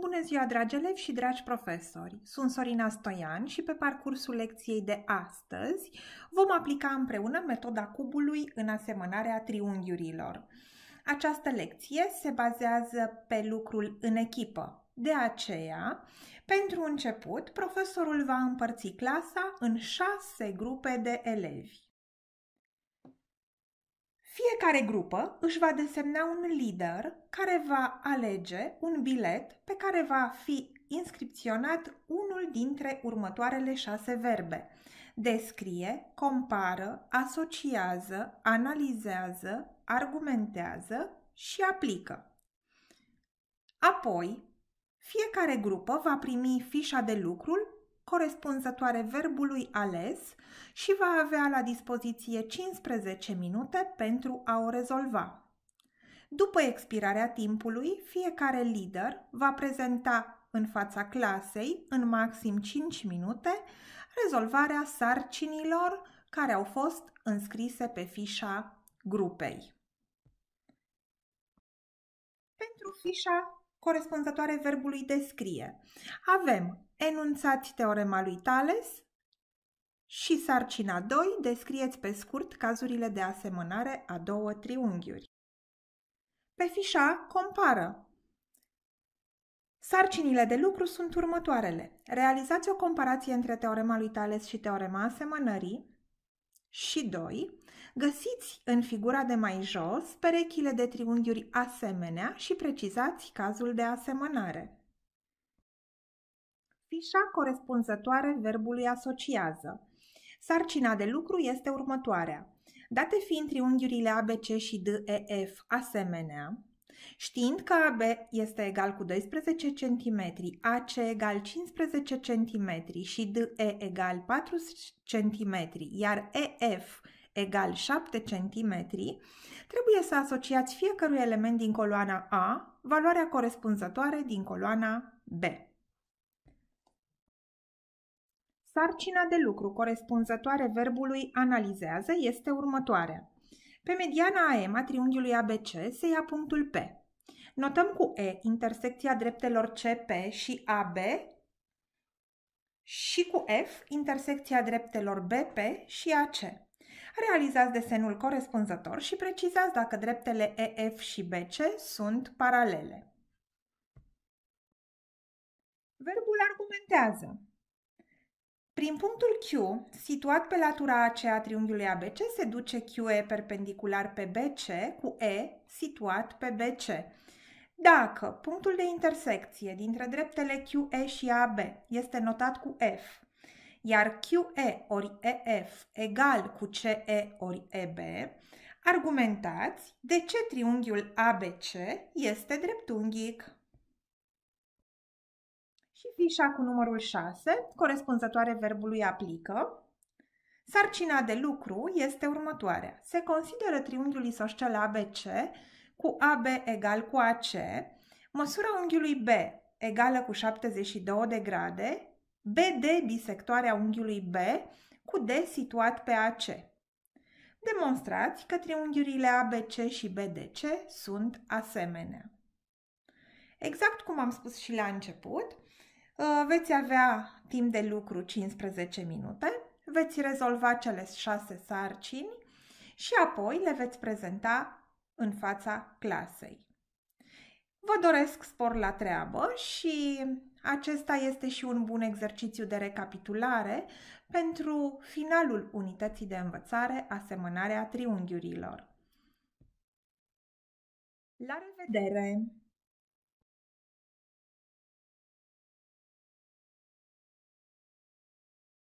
Bună ziua, dragi elevi și dragi profesori! Sunt Sorina Stoian și pe parcursul lecției de astăzi vom aplica împreună metoda cubului în asemănarea triunghiurilor. Această lecție se bazează pe lucrul în echipă. De aceea, pentru început, profesorul va împărți clasa în șase grupe de elevi. Fiecare grupă își va desemna un lider care va alege un bilet pe care va fi inscripționat unul dintre următoarele șase verbe. Descrie, compară, asociază, analizează, argumentează și aplică. Apoi, fiecare grupă va primi fișa de lucrul corespunzătoare verbului ales și va avea la dispoziție 15 minute pentru a o rezolva. După expirarea timpului, fiecare lider va prezenta în fața clasei, în maxim 5 minute, rezolvarea sarcinilor care au fost înscrise pe fișa grupei. Pentru fișa corespunzătoare verbului descrie. Avem enunțați teorema lui Tales și sarcina 2, descrieți pe scurt cazurile de asemănare a două triunghiuri. Pe fișa compară. Sarcinile de lucru sunt următoarele. Realizați o comparație între teorema lui Tales și teorema asemănării, și 2, găsiți în figura de mai jos perechile de triunghiuri asemenea și precizați cazul de asemănare. Fișa corespunzătoare verbului asociază. Sarcina de lucru este următoarea. Date fiind triunghiurile ABC și DEF asemenea, Știind că AB este egal cu 12 cm, AC egal 15 cm și DE egal 4 cm, iar EF egal 7 cm, trebuie să asociați fiecărui element din coloana A valoarea corespunzătoare din coloana B. Sarcina de lucru corespunzătoare verbului analizează este următoarea. Pe mediana AM a triunghiului ABC se ia punctul P. Notăm cu E intersecția dreptelor CP și AB și cu F intersecția dreptelor BP și AC. Realizați desenul corespunzător și precizați dacă dreptele EF și BC sunt paralele. Verbul argumentează. Prin punctul Q, situat pe latura AC a triunghiului ABC, se duce QE perpendicular pe BC cu E situat pe BC. Dacă punctul de intersecție dintre dreptele QE și AB este notat cu F, iar QE ori EF egal cu CE ori EB, argumentați de ce triunghiul ABC este dreptunghic fișa cu numărul 6, corespunzătoare verbului aplică. Sarcina de lucru este următoarea. Se consideră triunghiul isoscel ABC cu AB egal cu AC, măsura unghiului B egală cu 72 de grade, BD bisectoarea unghiului B cu D situat pe AC. Demonstrați că triunghiurile ABC și BDC sunt asemenea. Exact cum am spus și la început, Uh, veți avea timp de lucru 15 minute, veți rezolva cele șase sarcini și apoi le veți prezenta în fața clasei. Vă doresc spor la treabă și acesta este și un bun exercițiu de recapitulare pentru finalul unității de învățare, asemănarea triunghiurilor. La revedere!